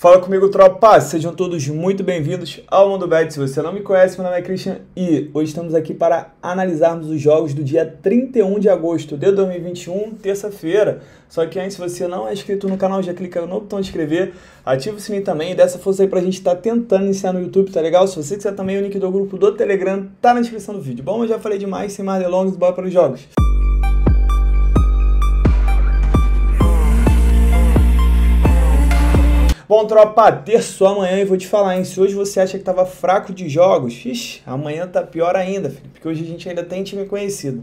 Fala comigo, tropa! Sejam todos muito bem-vindos ao Mundo Bet. Se você não me conhece, meu nome é Christian e hoje estamos aqui para analisarmos os jogos do dia 31 de agosto de 2021, terça-feira. Só que antes, se você não é inscrito no canal, já clica no botão de inscrever, ativa o sininho também e dessa força aí pra gente estar tá tentando iniciar no YouTube, tá legal? Se você quiser também, o link do grupo do Telegram tá na descrição do vídeo. Bom, eu já falei demais, sem mais delongas, bora para os jogos. Música Bom, tropa, terço amanhã e vou te falar, hein? Se hoje você acha que tava fraco de jogos, ixi, amanhã tá pior ainda, porque hoje a gente ainda tem time conhecido.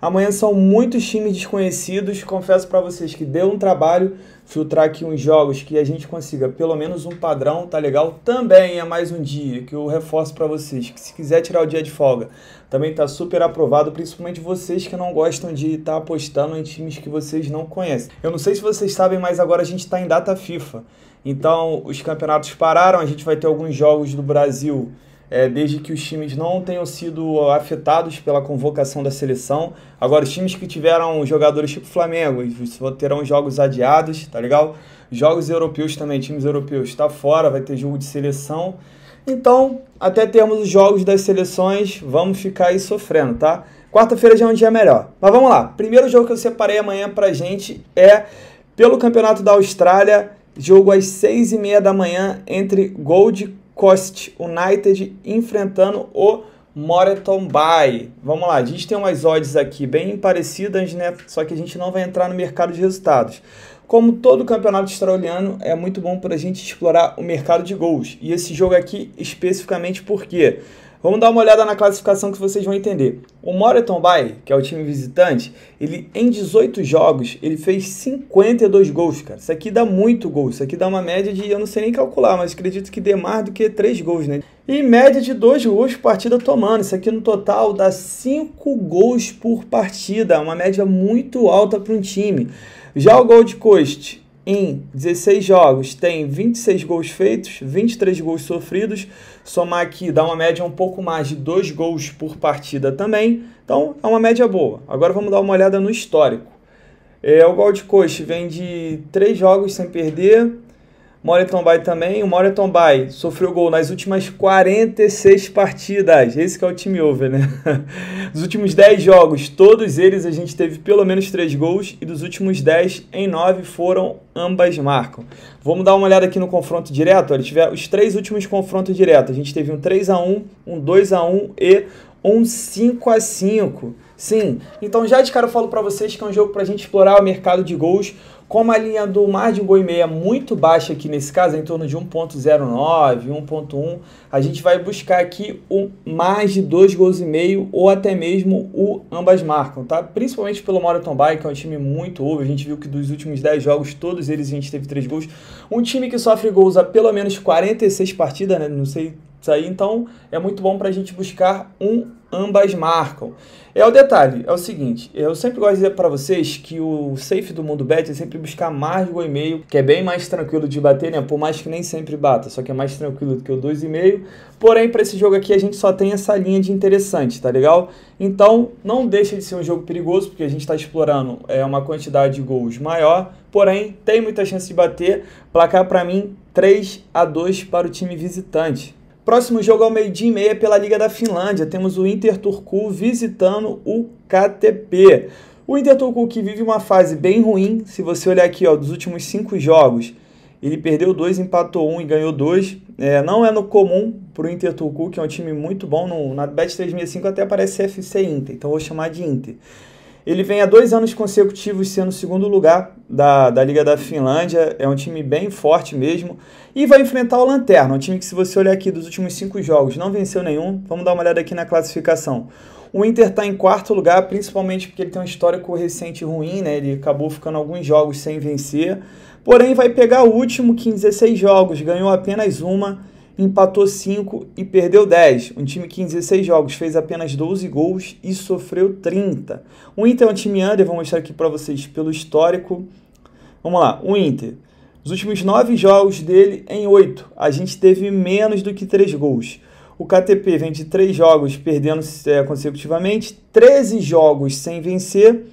Amanhã são muitos times desconhecidos. Confesso para vocês que deu um trabalho filtrar aqui uns jogos que a gente consiga pelo menos um padrão, tá legal? Também é mais um dia que eu reforço para vocês que se quiser tirar o dia de folga, também tá super aprovado, principalmente vocês que não gostam de estar tá apostando em times que vocês não conhecem. Eu não sei se vocês sabem, mas agora a gente tá em data FIFA. Então, os campeonatos pararam, a gente vai ter alguns jogos do Brasil, é, desde que os times não tenham sido afetados pela convocação da seleção. Agora, os times que tiveram jogadores tipo Flamengo terão jogos adiados, tá legal? Jogos europeus também, times europeus tá fora, vai ter jogo de seleção. Então, até termos os jogos das seleções, vamos ficar aí sofrendo, tá? Quarta-feira já é um dia melhor. Mas vamos lá. Primeiro jogo que eu separei amanhã pra gente é pelo Campeonato da Austrália. Jogo às 6 e meia da manhã entre Gold Coast United enfrentando o Moreton Bay. Vamos lá, a gente tem umas odds aqui bem parecidas, né? Só que a gente não vai entrar no mercado de resultados. Como todo campeonato australiano, é muito bom para a gente explorar o mercado de gols. E esse jogo aqui especificamente porque quê? Vamos dar uma olhada na classificação que vocês vão entender. O Moreton Bay, que é o time visitante, ele em 18 jogos, ele fez 52 gols, cara. Isso aqui dá muito gol, isso aqui dá uma média de, eu não sei nem calcular, mas acredito que dê mais do que 3 gols, né? E média de 2 gols por partida tomando. Isso aqui no total dá 5 gols por partida, uma média muito alta para um time. Já o Gold Coast, em 16 jogos tem 26 gols feitos, 23 gols sofridos. Somar aqui dá uma média um pouco mais de 2 gols por partida também. Então é uma média boa. Agora vamos dar uma olhada no histórico. É, o Gold Coast vem de 3 jogos sem perder, Moreton é Bay também. O Moreton é Bay sofreu gol nas últimas 46 partidas. Esse é o time over, né? Dos últimos 10 jogos, todos eles a gente teve pelo menos 3 gols e dos últimos 10 em 9 foram ambas marcam. Vamos dar uma olhada aqui no confronto direto. Olha, tiver os três últimos confrontos diretos. A gente teve um 3 x 1, um 2 x 1 e um 5 x 5. Sim. Então já de cara eu falo para vocês que é um jogo para a gente explorar o mercado de gols como a linha do mais de um gol e é muito baixa aqui nesse caso, é em torno de 1.09, 1.1, a gente vai buscar aqui o mais de dois gols e meio ou até mesmo o ambas marcam, tá? Principalmente pelo Marathon Bay, que é um time muito ovo. A gente viu que dos últimos 10 jogos, todos eles a gente teve três gols. Um time que sofre gols há pelo menos 46 partidas, né? Não sei isso aí, então, é muito bom para a gente buscar um ambas marcam. É o detalhe, é o seguinte, eu sempre gosto de dizer para vocês que o safe do mundo bet é sempre buscar mais gol e meio, que é bem mais tranquilo de bater, né? Por mais que nem sempre bata, só que é mais tranquilo do que o 2,5. Porém, para esse jogo aqui a gente só tem essa linha de interessante, tá legal? Então, não deixa de ser um jogo perigoso, porque a gente está explorando é uma quantidade de gols maior, porém tem muita chance de bater. Placar para mim 3 a 2 para o time visitante. Próximo jogo ao é meio-dia e meia pela Liga da Finlândia. Temos o Inter Turku visitando o KTP. O Inter Turku que vive uma fase bem ruim. Se você olhar aqui, ó, dos últimos cinco jogos, ele perdeu dois, empatou um e ganhou dois. É, não é no comum para o Inter Turku, que é um time muito bom. No, na Bet365 até aparece FC Inter, então vou chamar de Inter. Ele vem há dois anos consecutivos sendo segundo lugar da, da Liga da Finlândia, é um time bem forte mesmo. E vai enfrentar o Lanterna, um time que, se você olhar aqui dos últimos cinco jogos, não venceu nenhum. Vamos dar uma olhada aqui na classificação. O Inter está em quarto lugar, principalmente porque ele tem um histórico recente ruim, né? Ele acabou ficando alguns jogos sem vencer. Porém, vai pegar o último que em 16 jogos ganhou apenas uma empatou 5 e perdeu 10. Um time que em 16 jogos fez apenas 12 gols e sofreu 30. O Inter é um time under, vou mostrar aqui para vocês pelo histórico. Vamos lá, o Inter. Os últimos 9 jogos dele em 8, a gente teve menos do que 3 gols. O KTP vem de 3 jogos perdendo é, consecutivamente, 13 jogos sem vencer.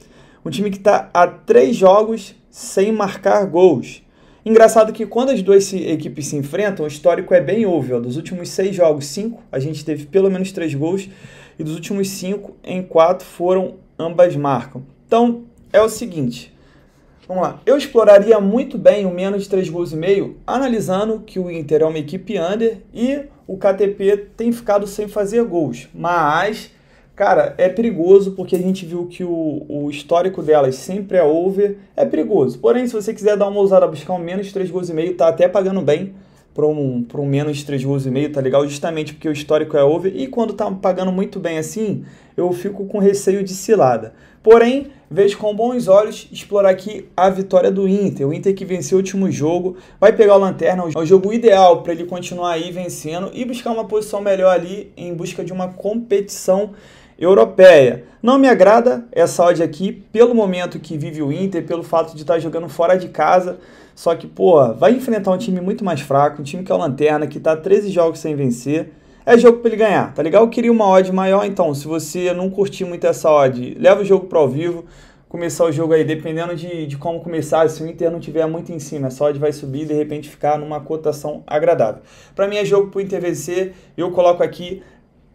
Um time que está a 3 jogos sem marcar gols. Engraçado que quando as duas equipes se enfrentam, o histórico é bem óbvio Ó. Dos últimos seis jogos, cinco, a gente teve pelo menos três gols. E dos últimos cinco, em quatro, foram ambas marcam. Então, é o seguinte. Vamos lá. Eu exploraria muito bem o menos de três gols e meio, analisando que o Inter é uma equipe under e o KTP tem ficado sem fazer gols. Mas Cara, é perigoso porque a gente viu que o, o histórico delas sempre é over. É perigoso. Porém, se você quiser dar uma ousada, buscar um menos 3 gols e meio, tá até pagando bem para um, um menos 3 gols e meio, tá legal? Justamente porque o histórico é over. E quando tá pagando muito bem assim, eu fico com receio de cilada. Porém, vejo com bons olhos explorar aqui a vitória do Inter. O Inter que venceu o último jogo, vai pegar o Lanterna, é o jogo ideal para ele continuar aí vencendo e buscar uma posição melhor ali em busca de uma competição europeia. Não me agrada essa odd aqui pelo momento que vive o Inter, pelo fato de estar tá jogando fora de casa. Só que, pô, vai enfrentar um time muito mais fraco, um time que é o Lanterna, que está 13 jogos sem vencer. É jogo para ele ganhar, tá legal? Eu queria uma odd maior, então, se você não curtir muito essa odd, leva o jogo para ao vivo, começar o jogo aí, dependendo de, de como começar, se o Inter não tiver muito em cima, essa odd vai subir e de repente ficar numa cotação agradável. Para mim é jogo para o Inter vencer, eu coloco aqui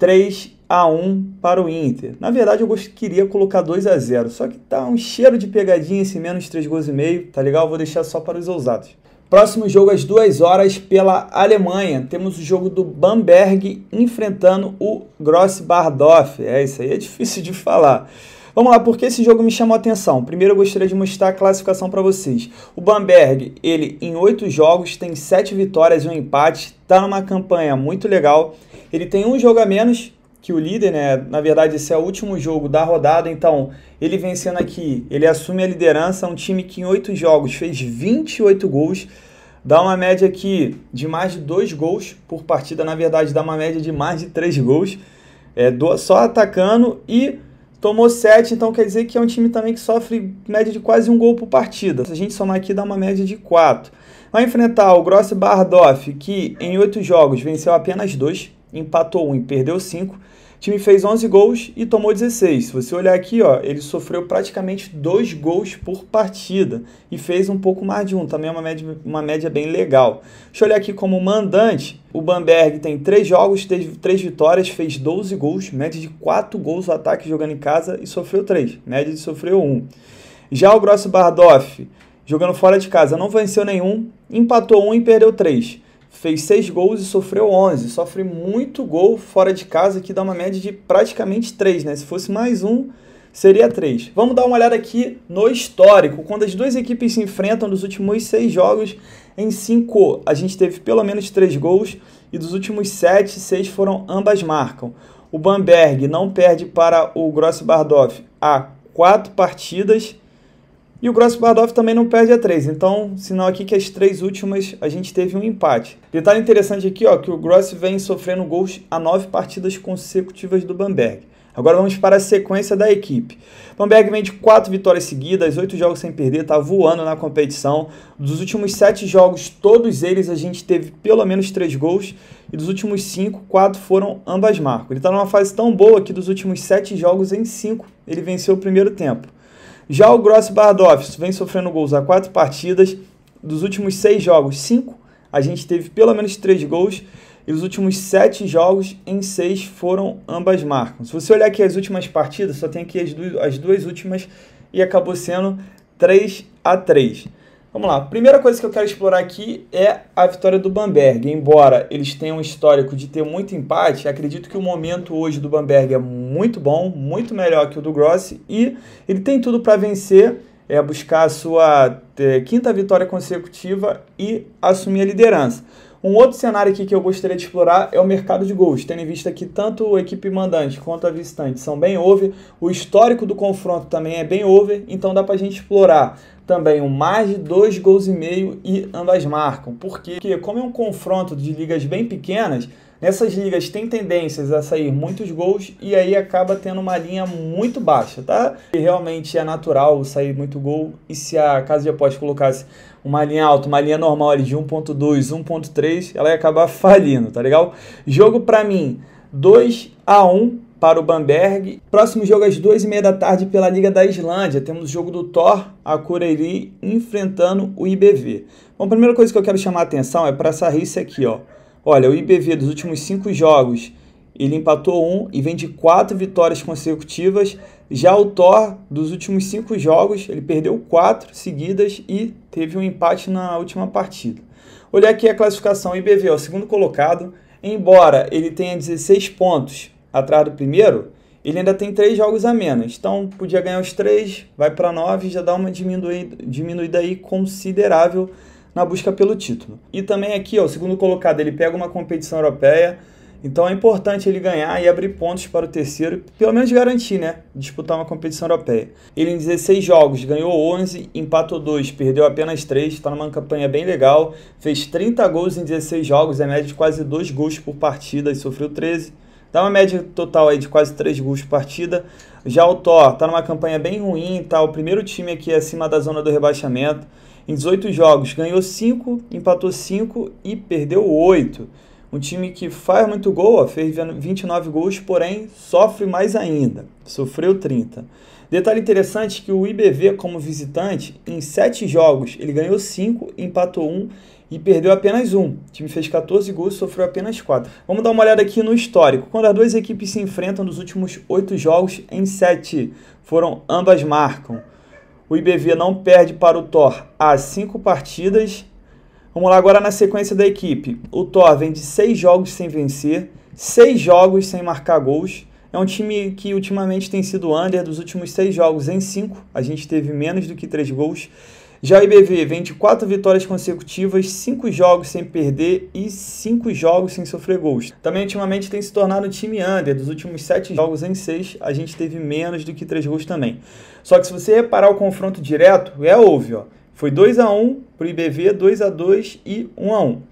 3 a 1 para o Inter. Na verdade, eu queria colocar 2 a 0, só que tá um cheiro de pegadinha esse menos 3 gols e meio, tá legal? vou deixar só para os ousados. Próximo jogo às 2 horas pela Alemanha. Temos o jogo do Bamberg enfrentando o Gross Bardorf. É isso aí, é difícil de falar. Vamos lá, porque esse jogo me chamou a atenção. Primeiro eu gostaria de mostrar a classificação para vocês. O Bamberg, ele em 8 jogos tem 7 vitórias e um empate, tá numa campanha muito legal ele tem um jogo a menos que o líder, né? Na verdade, esse é o último jogo da rodada, então ele vencendo aqui, ele assume a liderança, um time que em oito jogos fez 28 gols, dá uma média aqui de mais de dois gols por partida, na verdade, dá uma média de mais de três gols, é, só atacando e tomou sete, então quer dizer que é um time também que sofre média de quase um gol por partida. Se a gente somar aqui, dá uma média de quatro. Vai enfrentar o Gross Bardorf, que em oito jogos venceu apenas dois, empatou 1 e perdeu 5. O time fez 11 gols e tomou 16. Se você olhar aqui, ó, ele sofreu praticamente 2 gols por partida e fez um pouco mais de um, também é uma média, uma média bem legal. Deixa eu olhar aqui como mandante, o Bamberg tem 3 jogos, teve 3 vitórias, fez 12 gols, média de 4 gols o ataque jogando em casa e sofreu 3, média de sofreu 1. Já o Grosso Bardov, jogando fora de casa, não venceu nenhum, empatou 1 e perdeu 3 fez 6 gols e sofreu 11. Sofre muito gol fora de casa, que dá uma média de praticamente 3, né? Se fosse mais um, seria 3. Vamos dar uma olhada aqui no histórico. Quando as duas equipes se enfrentam nos últimos 6 jogos, em 5 a gente teve pelo menos 3 gols e dos últimos 7, 6 foram ambas marcam. O Bamberg não perde para o Gross Bardov há 4 partidas e o Grosbardov também não perde a 3. Então, sinal aqui que as três últimas a gente teve um empate. Detalhe interessante aqui, ó, que o Gross vem sofrendo gols a nove partidas consecutivas do Bamberg. Agora vamos para a sequência da equipe. Bamberg vem de quatro vitórias seguidas, oito jogos sem perder, está voando na competição. Dos últimos sete jogos, todos eles a gente teve pelo menos três gols. E dos últimos cinco, quatro foram ambas marcas. Ele está numa fase tão boa que dos últimos sete jogos, em cinco, ele venceu o primeiro tempo. Já o Gross Bardovs vem sofrendo gols há quatro partidas. Dos últimos seis jogos, cinco, a gente teve pelo menos três gols. E os últimos sete jogos, em seis, foram ambas marcas. Se você olhar aqui as últimas partidas, só tem aqui as duas, as duas últimas e acabou sendo 3 a 3 Vamos lá. primeira coisa que eu quero explorar aqui é a vitória do Bamberg. Embora eles tenham um histórico de ter muito empate, acredito que o momento hoje do Bamberg é muito bom, muito melhor que o do Gross e ele tem tudo para vencer, é buscar a sua é, quinta vitória consecutiva e assumir a liderança. Um outro cenário aqui que eu gostaria de explorar é o mercado de gols, tendo em vista que tanto a equipe mandante quanto a visitante são bem over, o histórico do confronto também é bem over, então dá para a gente explorar também um mais de dois gols e meio e ambas marcam. Porque, como é um confronto de ligas bem pequenas, nessas ligas tem tendências a sair muitos gols e aí acaba tendo uma linha muito baixa, tá? E realmente é natural sair muito gol e se a casa de aposta colocasse uma linha alta, uma linha normal ali de 1.2, 1.3, ela ia acabar falindo, tá legal? Jogo para mim 2 a 1 para o Bamberg. Próximo jogo às duas e meia da tarde pela Liga da Islândia. Temos o jogo do Thor, a Kureiri, enfrentando o IBV. Bom, a primeira coisa que eu quero chamar a atenção é para essa rixa aqui, ó. Olha, o IBV dos últimos cinco jogos, ele empatou um e vem de quatro vitórias consecutivas. Já o Thor, dos últimos cinco jogos, ele perdeu quatro seguidas e teve um empate na última partida. Olha aqui a classificação, o IBV é o segundo colocado, embora ele tenha 16 pontos, atrás do primeiro, ele ainda tem três jogos a menos. Então, podia ganhar os três, vai para nove, já dá uma diminuída, diminuída aí considerável na busca pelo título. E também aqui, ó, o segundo colocado, ele pega uma competição europeia, então é importante ele ganhar e abrir pontos para o terceiro, pelo menos garantir, né, disputar uma competição europeia. Ele em 16 jogos ganhou 11, empatou 2, perdeu apenas 3, está numa campanha bem legal, fez 30 gols em 16 jogos, é média de quase 2 gols por partida e sofreu 13. Dá uma média total aí de quase 3 gols por partida. Já o Thor está numa campanha bem ruim, tá o primeiro time aqui acima da zona do rebaixamento. Em 18 jogos, ganhou 5, empatou 5 e perdeu 8. Um time que faz muito gol, ó, fez 29 gols, porém sofre mais ainda, sofreu 30. Detalhe interessante que o IBV, como visitante, em 7 jogos, ele ganhou 5, empatou 1 e perdeu apenas um. O time fez 14 gols e sofreu apenas 4. Vamos dar uma olhada aqui no histórico. Quando as duas equipes se enfrentam nos últimos 8 jogos, em 7 foram ambas marcam. O IBV não perde para o Thor há 5 partidas. Vamos lá agora na sequência da equipe. O Thor vem de 6 jogos sem vencer, 6 jogos sem marcar gols. É um time que ultimamente tem sido under dos últimos 6 jogos em 5. A gente teve menos do que 3 gols. Já o IBV vende 4 vitórias consecutivas, 5 jogos sem perder e 5 jogos sem sofrer gols. Também ultimamente tem se tornado time under. Dos últimos 7 jogos em 6, a gente teve menos do que 3 gols também. Só que se você reparar o confronto direto, é óbvio, ó. Foi 2 x 1 pro IBV, 2 x 2 e 1 x 1.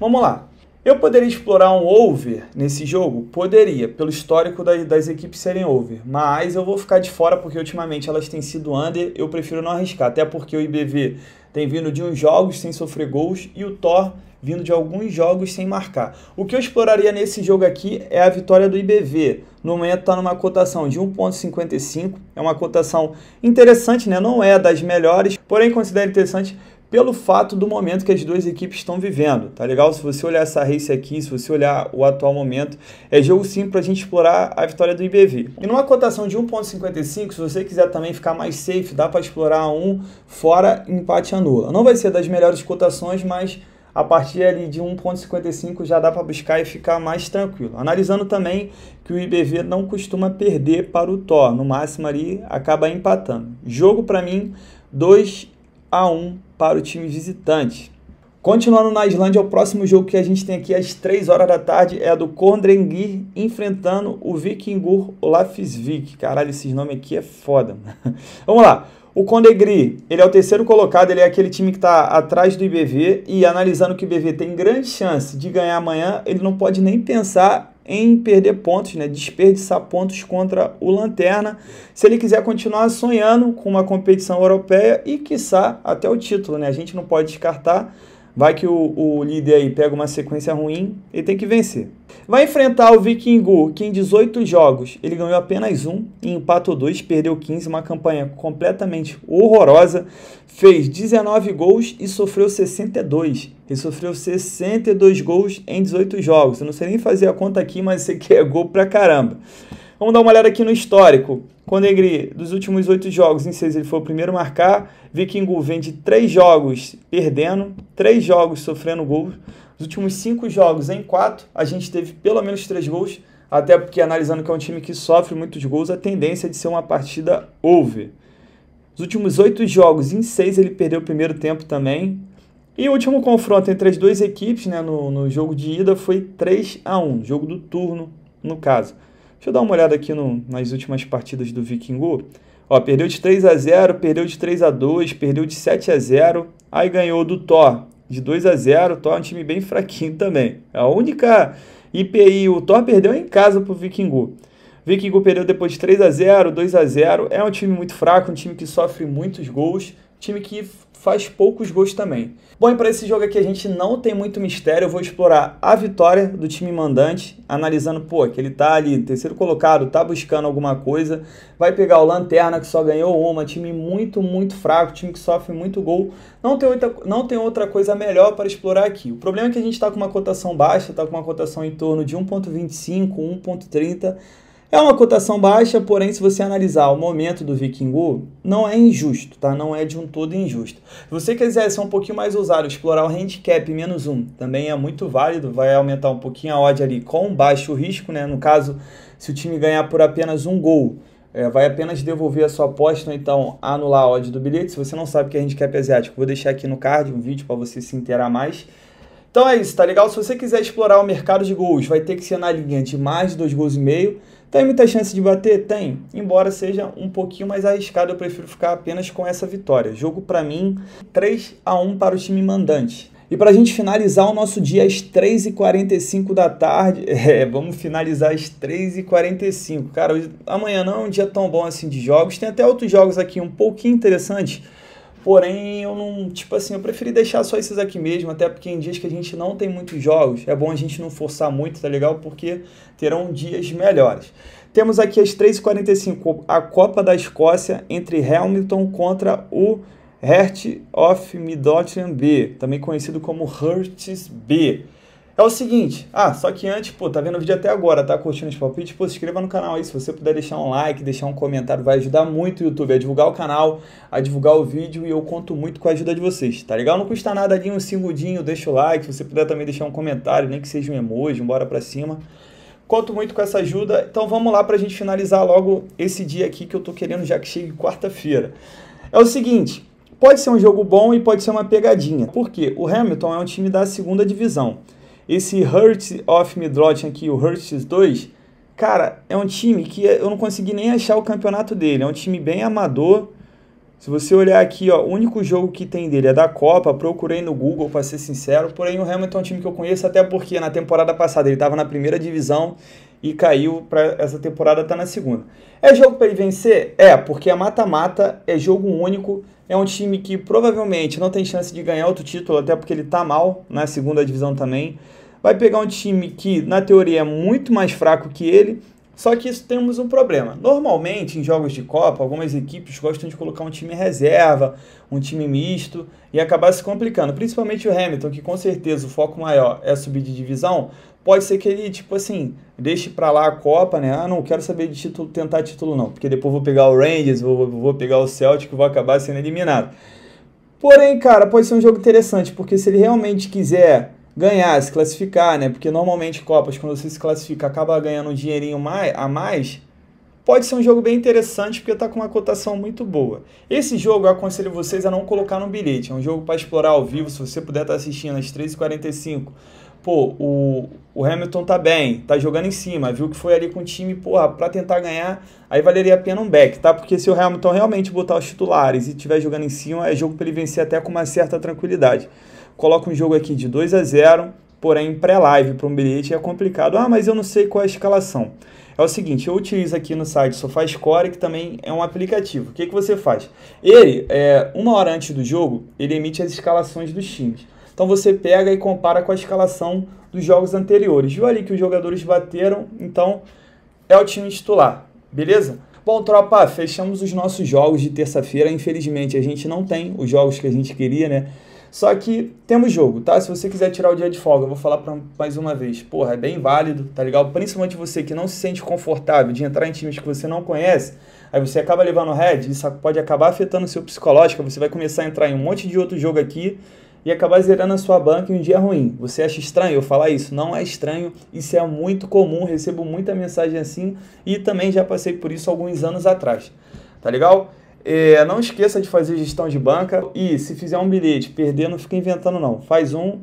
Vamos lá. Eu poderia explorar um over nesse jogo? Poderia, pelo histórico das, das equipes serem over. Mas eu vou ficar de fora porque ultimamente elas têm sido under, eu prefiro não arriscar. Até porque o IBV tem vindo de uns jogos sem sofrer gols e o Thor vindo de alguns jogos sem marcar. O que eu exploraria nesse jogo aqui é a vitória do IBV. No momento está numa cotação de 1,55, é uma cotação interessante, né? não é das melhores, porém considero interessante pelo fato do momento que as duas equipes estão vivendo, tá legal? Se você olhar essa race aqui, se você olhar o atual momento, é jogo sim para a gente explorar a vitória do IBV. E numa cotação de 1.55, se você quiser também ficar mais safe, dá para explorar um fora empate anula. Não vai ser das melhores cotações, mas a partir ali de 1.55 já dá para buscar e ficar mais tranquilo. Analisando também que o IBV não costuma perder para o Thor, no máximo ali acaba empatando. Jogo para mim 2 a 1 para o time visitante. Continuando na Islândia, o próximo jogo que a gente tem aqui às 3 horas da tarde é a do Kondrengir enfrentando o Vikingur Lafisvik. Caralho, esses nomes aqui é foda. Vamos lá. O Condegri, ele é o terceiro colocado, ele é aquele time que está atrás do IBV e analisando que o IBV tem grande chance de ganhar amanhã, ele não pode nem pensar em perder pontos, né? desperdiçar pontos contra o Lanterna, se ele quiser continuar sonhando com uma competição europeia e, quiçá, até o título. Né? A gente não pode descartar Vai que o, o, líder aí pega uma sequência ruim, ele tem que vencer. Vai enfrentar o Vikingo, que em 18 jogos ele ganhou apenas um e empatou dois, perdeu 15, uma campanha completamente horrorosa. Fez 19 gols e sofreu 62. Ele sofreu 62 gols em 18 jogos. Eu não sei nem fazer a conta aqui, mas sei que é gol pra caramba. Vamos dar uma olhada aqui no histórico. Conegri, dos últimos oito jogos, em seis ele foi o primeiro a marcar. Vikingu vem de três jogos perdendo, três jogos sofrendo gols. Os últimos cinco jogos, em quatro, a gente teve pelo menos três gols. Até porque, analisando que é um time que sofre muitos gols, a tendência é de ser uma partida over. Os últimos oito jogos, em seis ele perdeu o primeiro tempo também. E o último confronto entre as duas equipes né, no, no jogo de ida foi 3 a 1 jogo do turno, no caso. Deixa eu dar uma olhada aqui no, nas últimas partidas do Vikingo. Ó, perdeu de 3 a 0, perdeu de 3 a 2, perdeu de 7 a 0, aí ganhou do Thor de 2 a 0. O Thor é um time bem fraquinho também. É A única IPI, o Thor perdeu em casa pro Vikingo. Vi que Gupereu depois de 3 a 0 2 a 0 É um time muito fraco, um time que sofre muitos gols, um time que faz poucos gols também. Bom, e para esse jogo aqui a gente não tem muito mistério, eu vou explorar a vitória do time mandante, analisando, pô, que ele tá ali, terceiro colocado, tá buscando alguma coisa, vai pegar o Lanterna, que só ganhou uma, time muito, muito fraco, time que sofre muito gol, não tem outra, não tem outra coisa melhor para explorar aqui. O problema é que a gente tá com uma cotação baixa, tá com uma cotação em torno de 1.25, 1.30, é uma cotação baixa, porém, se você analisar o momento do Vikingu, não é injusto, tá? Não é de um todo injusto. Se você quiser ser um pouquinho mais ousado, explorar o handicap menos um, também é muito válido, vai aumentar um pouquinho a odd ali com baixo risco, né? No caso, se o time ganhar por apenas um gol, é, vai apenas devolver a sua aposta ou então anular a odd do bilhete. Se você não sabe o que é handicap asiático, vou deixar aqui no card um vídeo para você se inteirar mais. Então é isso, tá legal? Se você quiser explorar o mercado de gols, vai ter que ser na linha de mais de dois gols. E meio, tem muita chance de bater? Tem. Embora seja um pouquinho mais arriscado, eu prefiro ficar apenas com essa vitória. Jogo para mim 3 a 1 para o time mandante. E para a gente finalizar o nosso dia às 3h45 da tarde, é, vamos finalizar às 3h45. Cara, hoje, amanhã não é um dia tão bom assim de jogos. Tem até outros jogos aqui um pouquinho interessantes Porém, eu não, tipo assim, eu preferi deixar só esses aqui mesmo, até porque em dias que a gente não tem muitos jogos, é bom a gente não forçar muito, tá legal? Porque terão dias melhores. Temos aqui as 3h45 a Copa da Escócia entre Hamilton contra o Hert of Midlothian B, também conhecido como Hertz B. É o seguinte, ah, só que antes, pô, tá vendo o vídeo até agora, tá curtindo os palpites? Pô, se inscreva no canal aí, se você puder deixar um like, deixar um comentário, vai ajudar muito o YouTube a divulgar o canal, a divulgar o vídeo e eu conto muito com a ajuda de vocês, tá legal? Não custa nada ali um segundinho, deixa o like, se você puder também deixar um comentário, nem que seja um emoji, bora pra cima. Conto muito com essa ajuda, então vamos lá pra gente finalizar logo esse dia aqui que eu tô querendo já que chegue quarta-feira. É o seguinte, pode ser um jogo bom e pode ser uma pegadinha, porque o Hamilton é um time da segunda divisão, esse Hurts of Midlothian aqui, o Hurts 2, cara, é um time que eu não consegui nem achar o campeonato dele. É um time bem amador. Se você olhar aqui, ó, o único jogo que tem dele é da Copa, procurei no Google, para ser sincero, porém o Hamilton é um time que eu conheço até porque na temporada passada ele estava na primeira divisão e caiu para essa temporada tá na segunda. É jogo para ele vencer? É, porque é mata-mata, é jogo único, é um time que provavelmente não tem chance de ganhar outro título, até porque ele tá mal na segunda divisão também. Vai pegar um time que na teoria é muito mais fraco que ele, só que isso temos um problema. Normalmente, em jogos de Copa, algumas equipes gostam de colocar um time reserva, um time misto e acabar se complicando. Principalmente o Hamilton, que com certeza o foco maior é subir de divisão pode ser que ele, tipo assim, deixe pra lá a Copa, né? Ah, não quero saber de título, tentar título não, porque depois vou pegar o Rangers, vou, vou pegar o Celtic, vou acabar sendo eliminado. Porém, cara, pode ser um jogo interessante, porque se ele realmente quiser ganhar, se classificar, né? Porque normalmente Copas, quando você se classifica, acaba ganhando um dinheirinho mais, a mais. Pode ser um jogo bem interessante porque tá com uma cotação muito boa. Esse jogo eu aconselho vocês a não colocar no bilhete. É um jogo para explorar ao vivo, se você puder estar tá assistindo às 3h45 pô, o, o Hamilton tá bem, tá jogando em cima, viu que foi ali com o time, porra, pra tentar ganhar, aí valeria a pena um back, tá? Porque se o Hamilton realmente botar os titulares e tiver jogando em cima, é jogo para ele vencer até com uma certa tranquilidade. Coloca um jogo aqui de 2 a 0 porém pré-live para um bilhete é complicado. Ah, mas eu não sei qual é a escalação. É o seguinte, eu utilizo aqui no site SofaScore, que também é um aplicativo. O que, que você faz? Ele, é, uma hora antes do jogo, ele emite as escalações dos times. Então você pega e compara com a escalação dos jogos anteriores. Viu ali que os jogadores bateram, então é o time titular, beleza? Bom, tropa, fechamos os nossos jogos de terça-feira. Infelizmente, a gente não tem os jogos que a gente queria, né? Só que temos jogo, tá? Se você quiser tirar o dia de folga, eu vou falar pra, mais uma vez. Porra, é bem válido, tá legal? Principalmente você que não se sente confortável de entrar em times que você não conhece, aí você acaba levando head, isso pode acabar afetando o seu psicológico, você vai começar a entrar em um monte de outro jogo aqui e acabar zerando a sua banca em um dia ruim. Você acha estranho eu falar isso? Não é estranho, isso é muito comum, recebo muita mensagem assim e também já passei por isso alguns anos atrás. Tá legal? É, não esqueça de fazer gestão de banca e se fizer um bilhete, perder, não fica inventando não. Faz um,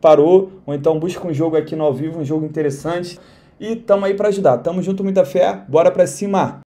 parou, ou então busca um jogo aqui no ao vivo, um jogo interessante. E tamo aí para ajudar. Tamo junto, muita fé. Bora para cima.